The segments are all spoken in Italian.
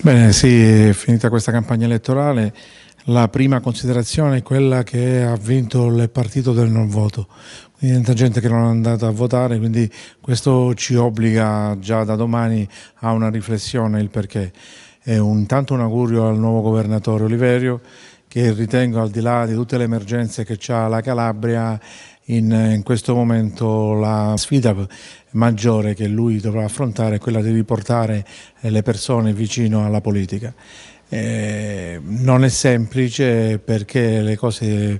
Bene, sì, è finita questa campagna elettorale. La prima considerazione è quella che ha vinto il partito del non voto, quindi tanta gente che non è andata a votare, quindi questo ci obbliga già da domani a una riflessione il perché. E un, tanto un augurio al nuovo governatore Oliverio che ritengo al di là di tutte le emergenze che ha la Calabria in, eh, in, questo momento la sfida maggiore che lui dovrà affrontare è quella di riportare eh, le persone vicino alla politica. Eh, non è semplice perché le cose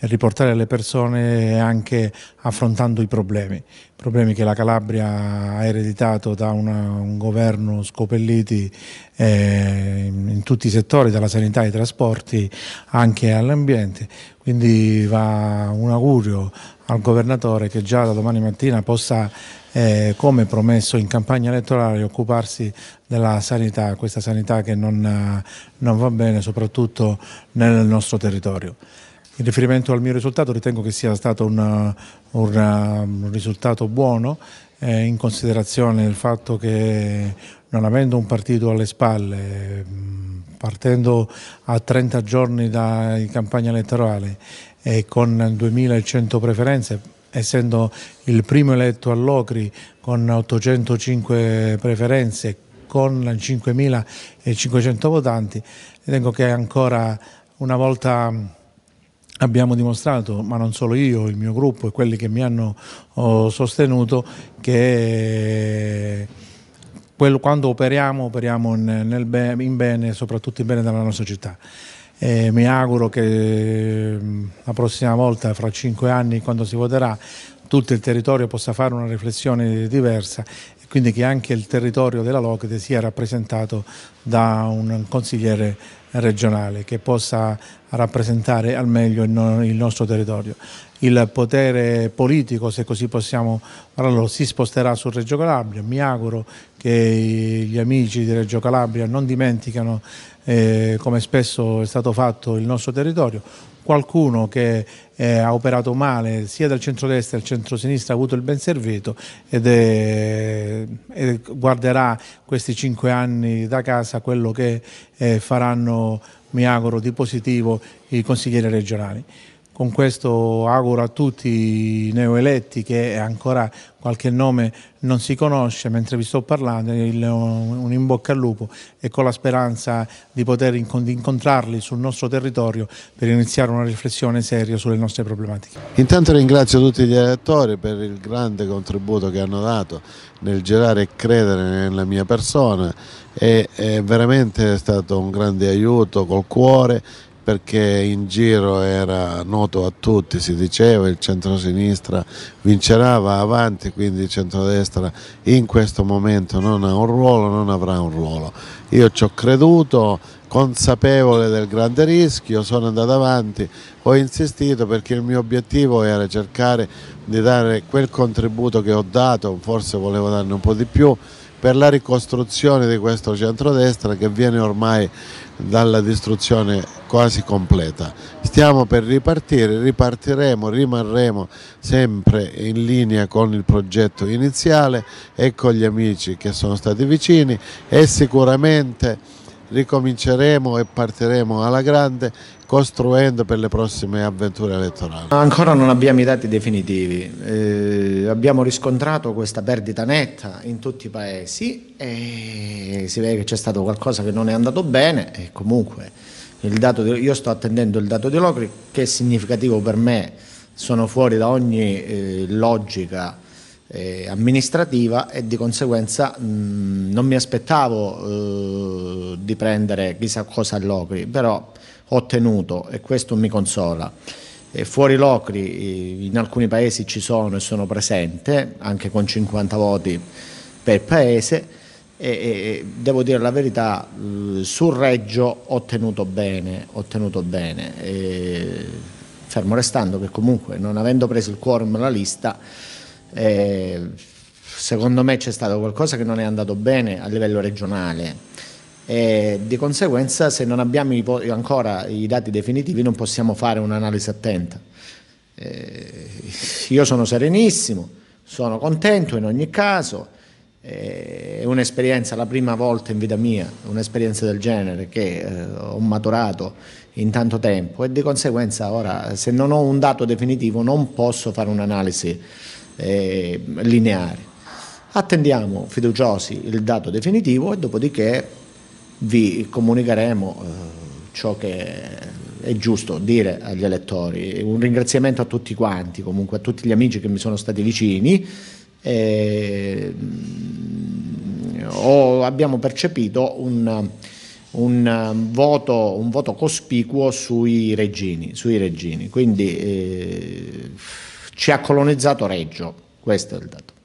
riportare le persone anche affrontando i problemi, problemi che la Calabria ha ereditato da una, un governo scopelliti eh, in tutti i settori, dalla sanità ai trasporti anche all'ambiente, quindi va un augurio al governatore che già da domani mattina possa, eh, come promesso in campagna elettorale, occuparsi della sanità, questa sanità che non, non va bene soprattutto nel nostro territorio in riferimento al mio risultato ritengo che sia stato una, una, um, un risultato buono eh, in considerazione del fatto che non avendo un partito alle spalle, mm, partendo a 30 giorni da campagna elettorale e con 2100 preferenze, essendo il primo eletto all'Ocri con 805 preferenze, con 5.500 votanti, ritengo che ancora una volta abbiamo dimostrato, ma non solo io, il mio gruppo e quelli che mi hanno oh, sostenuto, che quando operiamo, operiamo in, bene, in bene, soprattutto in bene della nostra città. E mi auguro che mm, la prossima volta, fra cinque anni, quando si voterà, tutto il territorio possa fare una riflessione diversa quindi che anche il territorio della Locate sia rappresentato da un consigliere regionale che possa rappresentare al meglio il nostro territorio il potere politico, se così possiamo parlarlo, si sposterà su Reggio Calabria. Mi auguro che gli amici di Reggio Calabria non dimenticano, eh, come spesso è stato fatto, il nostro territorio. Qualcuno che eh, ha operato male sia dal centro-destra che dal centro-sinistra ha avuto il ben servito ed è, eh, è, guarderà questi cinque anni da casa quello che eh, faranno, mi auguro, di positivo i consiglieri regionali. Con questo auguro a tutti i neoeletti che ancora qualche nome non si conosce mentre vi sto parlando, il, un in bocca al lupo e con la speranza di poter incontrarli sul nostro territorio per iniziare una riflessione seria sulle nostre problematiche. Intanto ringrazio tutti gli elettori per il grande contributo che hanno dato nel girare e credere nella mia persona e è veramente stato un grande aiuto col cuore perché in giro era noto a tutti, si diceva il centro-sinistra vincerà, va avanti, quindi il centrodestra in questo momento non ha un ruolo, non avrà un ruolo. Io ci ho creduto, consapevole del grande rischio, sono andato avanti, ho insistito perché il mio obiettivo era cercare di dare quel contributo che ho dato, forse volevo darne un po' di più, per la ricostruzione di questo centrodestra che viene ormai dalla distruzione quasi completa. Stiamo per ripartire, ripartiremo, rimarremo sempre in linea con il progetto iniziale e con gli amici che sono stati vicini e sicuramente ricominceremo e partiremo alla grande costruendo per le prossime avventure elettorali. Ancora non abbiamo i dati definitivi, eh, abbiamo riscontrato questa perdita netta in tutti i paesi e si vede che c'è stato qualcosa che non è andato bene e comunque di, io sto attendendo il dato di Locri che è significativo per me, sono fuori da ogni eh, logica eh, amministrativa e di conseguenza mh, mm, non mi aspettavo eh, di prendere chissà cosa a Locri, però ho ottenuto e questo mi consola. E eh, fuori Locri eh, in alcuni paesi ci sono e sono presente, anche con 50 voti per paese e, e devo dire la verità, mh, eh, sul Reggio ho tenuto bene, ho tenuto bene fermo restando che comunque non avendo preso il quorum la lista eh, secondo me c'è stato qualcosa che non è andato bene a livello regionale e di conseguenza se non abbiamo i ancora i dati definitivi non possiamo fare un'analisi attenta. Eh, io sono serenissimo, sono contento in ogni caso, eh, è un'esperienza, la prima volta in vita mia, un'esperienza del genere che eh, ho maturato in tanto tempo e di conseguenza ora se non ho un dato definitivo non posso fare un'analisi eh, lineare. Attendiamo fiduciosi il dato definitivo e dopodiché vi comunicheremo eh, ciò che è giusto dire agli elettori. Un ringraziamento a tutti quanti, comunque a tutti gli amici che mi sono stati vicini. Eh, o abbiamo percepito un, un, um, voto, un voto cospicuo sui regini, sui regini. Quindi eh, ci ha colonizzato Reggio, questo è il dato.